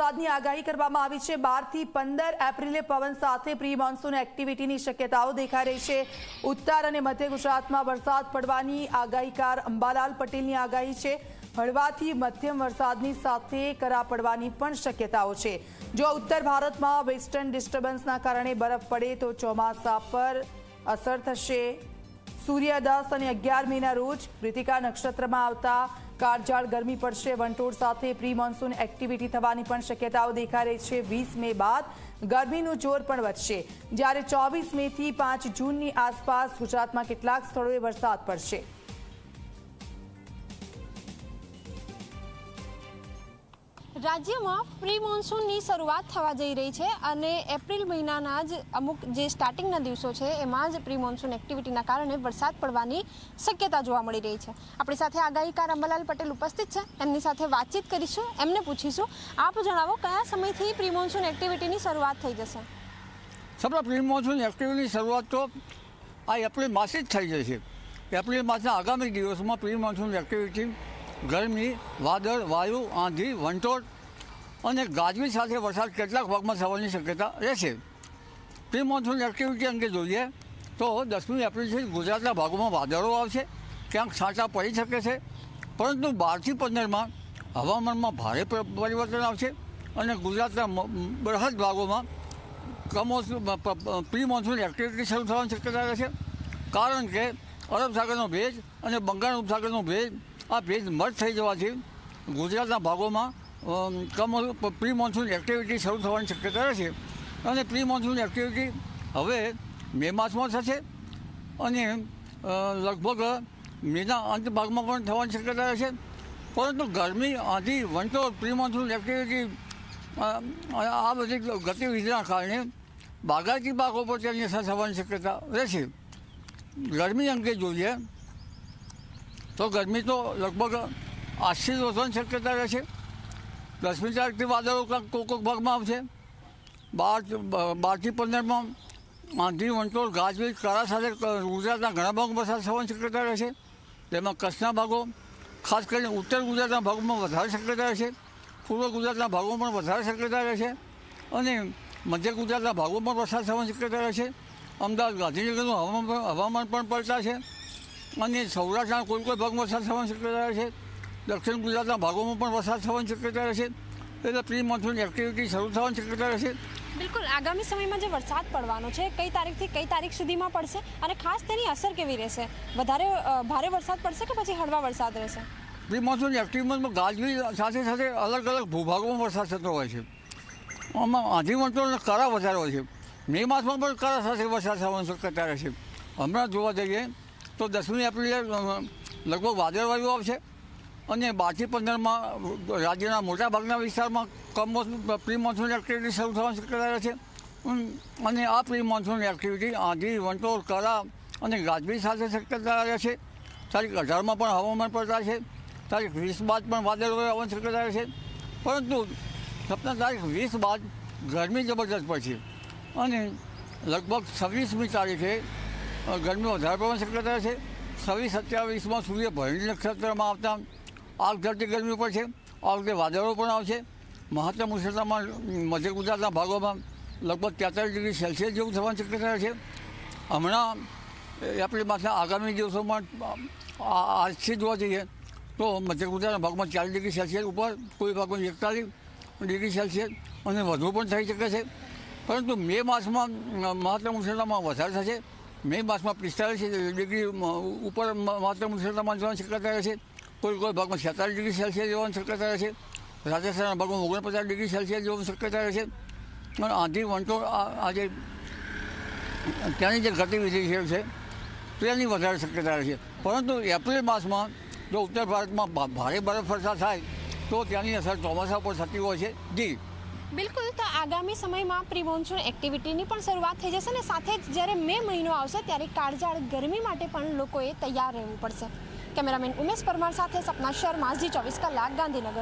વરસાદની આગાહી કરવામાં આવી છે બારથી પંદર એપ્રિલે પવન સાથે પ્રી મોન્સૂન એક્ટિવિટીની શક્યતાઓ દેખાઈ રહી છે ઉત્તર અને મધ્ય ગુજરાતમાં વરસાદ પડવાની આગાહીકાર અંબાલાલ પટેલની આગાહી છે હળવાથી મધ્યમ વરસાદની સાથે કરા પડવાની પણ શક્યતાઓ છે જો ઉત્તર ભારતમાં વેસ્ટર્ન ડિસ્ટર્બન્સના કારણે બરફ પડે તો ચોમાસા પર અસર થશે સૂર્યદાસ અને અગિયાર મહિના રોજ કૃતિકા નક્ષત્રમાં આવતા કાળઝાળ ગરમી પડશે વંટોળ સાથે પ્રી મોન્સૂન એક્ટિવિટી થવાની પણ શક્યતાઓ દેખાઈ રહી છે વીસ મે બાદ ગરમીનું જોર પણ વધશે જ્યારે ચોવીસ મેથી પાંચ જૂનની આસપાસ ગુજરાતમાં કેટલાક સ્થળોએ વરસાદ પડશે રાજ્યમાં પ્રી મોન્સૂનની શરૂઆત થવા જઈ રહી છે અને એપ્રિલ મહિનાના જ અમુક જે સ્ટાર્ટિંગના દિવસો છે એમાં જ પ્રી મોન્સૂન એક્ટિવિટીના કારણે વરસાદ પડવાની શક્યતા જોવા મળી રહી છે આપણી સાથે આગાહીકાર અંબલાલ પટેલ ઉપસ્થિત છે એમની સાથે વાતચીત કરીશું એમને પૂછીશું આપ જણાવો કયા સમયથી પ્રી મોન્સૂન એક્ટિવિટીની શરૂઆત થઈ જશે સર પ્રી મોન્સૂન એક્ટિવિટીની શરૂઆત તો આ એપ્રિલ માસથી જ થઈ જશે એપ્રિલ માસના આગામી દિવસમાં પ્રી મોન્સૂન એક્ટિવિટી ગરમી વાદળ વાયુ આંધી વંટોળ અને ગાજવી સાથે વરસાદ કેટલાક ભાગમાં થવાની શક્યતા રહેશે પ્રી મોન્સૂન એક્ટિવિટી અંગે જોઈએ તો દસમી એપ્રિલથી ગુજરાતના ભાગોમાં વાદળો આવશે ક્યાંક છાંટા પડી શકે છે પરંતુ બારથી પંદરમાં હવામાનમાં ભારે પરિવર્તન આવશે અને ગુજરાતના બૃહદ ભાગોમાં કમોસૂન પ્રી મોન્સૂન એક્ટિવિટી શરૂ થવાની શક્યતા રહેશે કારણ કે અરબ સાગરનો ભેજ અને બંગાળ ઉપસાગરનો ભેજ આ ભેજ મર્જ થઈ જવાથી ગુજરાતના ભાગોમાં કમ પ્રી મોન્સૂન એક્ટિવિટી શરૂ થવાની શક્યતા રહેશે અને પ્રી મોન્સૂન એક્ટિવિટી હવે મે માસમાં થશે અને લગભગ મેના અંત ભાગમાં પણ થવાની શક્યતા રહેશે પરંતુ ગરમી આધી વંટો પ્રી મોન્સૂન એક્ટિવિટી આ બધી ગતિવિધિના કારણે બાગાયતી પાકો પર તેની અસર થવાની શક્યતા રહેશે ગરમી અંગે જોઈએ તો ગરમી તો લગભગ આજથી જ વધવાની શક્યતા રહેશે દસમી તારીખથી વાદળો કોઈક કોઈક ભાગમાં આવશે બાર બારથી પંદરમાં આંધી વંટોળ ગાજવીજ કરા સાથે ગુજરાતના ઘણા ભાગમાં વરસાદ થવાની શક્યતા રહેશે તેમાં કચ્છના ભાગો ખાસ કરીને ઉત્તર ગુજરાતના ભાગોમાં વધારે શક્યતા રહેશે પૂર્વ ગુજરાતના ભાગો પણ વધારે શક્યતા રહેશે અને મધ્ય ગુજરાતના ભાગો ભાગોમાં વરસાદ થવાની શક્યતા રહેશે અમદાવાદ ગાંધીનગરનું હવામાન હવામાન પણ પડતા છે અને સૌરાષ્ટ્રના કોઈ કોઈ ભાગમાં વરસાદ થવાની શક્યતા છે દક્ષિણ ગુજરાતના ભાગોમાં પણ વરસાદ થવાની શક્યતા રહેશે એટલે પ્રી મોન્સૂન એક્ટિવિટી શરૂ થવાની શક્યતા રહેશે બિલકુલ આગામી સમયમાં જે વરસાદ પડવાનો છે કઈ તારીખથી કઈ તારીખ સુધીમાં પડશે અને ખાસ તેની અસર કેવી રહેશે વધારે ભારે વરસાદ પડશે કે પછી હળવા વરસાદ રહેશે પ્રી મોન્સૂન એક્ટિવિટીમાં ગાજવી સાથે સાથે અલગ અલગ ભૂભાગોમાં વરસાદ થતો હોય છે આમાં આંધી વંટોળનો કરા વધારે હોય છે મે માસમાં પણ કરા સાથે વરસાદ થવાની શક્યતા રહે છે હમણાં જોવા જઈએ તો દસમી એપ્રિલે લગભગ વાદળવાયુ આવશે અને બાકી પંદરમાં રાજ્યના મોટાભાગના વિસ્તારમાં કમોસમી પ્રી મોન્સૂન એક્ટિવિટી શરૂ થવાની શક્યતા છે અને આ પ્રી મોન્સૂન એક્ટિવિટી આંધી વંટોળ કરા અને ગાજવી સાથે શક્યતા રહેશે તારીખ અઢારમાં પણ હવામાન પડતા છે તારીખ વીસ બાદ પણ વાદળ આવવાની શક્યતા રહેશે પરંતુ સપ્તાહ તારીખ વીસ બાદ ગરમી જબરદસ્ત પડશે અને લગભગ છવ્વીસમી તારીખે ગરમી વધારે પડવાની શક્યતા છે છવ્વીસ સત્યાવીસમાં સૂર્ય ભરણી નક્ષત્રમાં આવતા આગ ધરતી ગરમી પડશે આ વખતે વાદળો પણ આવશે મહત્તમ ઉષ્ણતામાં મધ્ય ગુજરાતના ભાગોમાં લગભગ તેતાલીસ ડિગ્રી સેલ્સિયસ જેવું થવાની શક્યતા છે હમણાં એપ્રિલ માસના આગામી દિવસોમાં આજથી જોવા જઈએ તો મધ્ય ગુજરાતના ભાગમાં ચાલીસ ડિગ્રી સેલ્સિયસ ઉપર કોઈ ભાગમાં એકતાલીસ ડિગ્રી સેલ્સિયસ અને વધુ પણ થઈ શકે છે પરંતુ મે માસમાં મહત્તમ ઉષ્ણતામાં વધારે થશે મે માસમાં પિસ્તાલીસ ડિગ્રી ઉપર માત્ર મુસલતામાં જવાની શક્યતા રહે છે કોઈ કોઈ ભાગમાં છેતાલીસ ડિગ્રી સેલ્સિયસ જવાની શક્યતા રહે છે રાજસ્થાનના ભાગમાં ઓગણપચાસ ડિગ્રી સેલ્સિયસ જેવું શક્યતા રહે છે અને આંધી વંટોળ આજે ત્યાંની જે ગતિવિધિ છે તેની વધારે શક્યતા રહે છે પરંતુ એપ્રિલ માસમાં જો ઉત્તર ભારતમાં ભારે બરફ વરસાદ થાય તો ત્યાંની અસર ચોમાસા પર થતી હોય છે જી બિલકુલ તો આગામી સમયમાં પ્રી મોન્સૂન એક્ટિવિટીની પણ શરૂઆત થઈ જશે ને સાથે જ જ્યારે મે મહિનો આવશે ત્યારે કાળજાળ ગરમી માટે પણ લોકોએ તૈયાર રહેવું પડશે કેમેરામેન ઉમેશ પરમાર સાથે સપના શર્મા જી ચોવીસ કલાક ગાંધીનગર